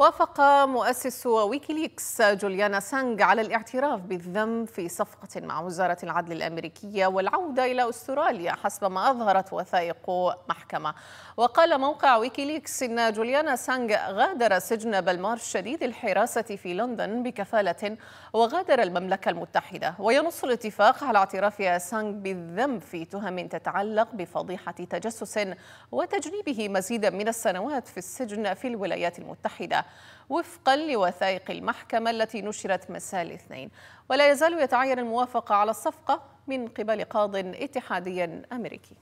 وافق مؤسس ويكيليكس جوليانا سانغ على الاعتراف بالذنب في صفقة مع وزارة العدل الأمريكية والعودة إلى أستراليا حسب ما أظهرت وثائق محكمة وقال موقع ويكيليكس إن جوليانا سانغ غادر سجن بلمار شديد الحراسة في لندن بكفالة وغادر المملكة المتحدة وينص الاتفاق على اعتراف سانغ بالذنب في تهم تتعلق بفضيحة تجسس وتجنيبه مزيدا من السنوات في السجن في الولايات المتحدة وفقا لوثائق المحكمة التي نشرت مساء الاثنين ولا يزال يتعين الموافقة على الصفقة من قبل قاض اتحادي أمريكي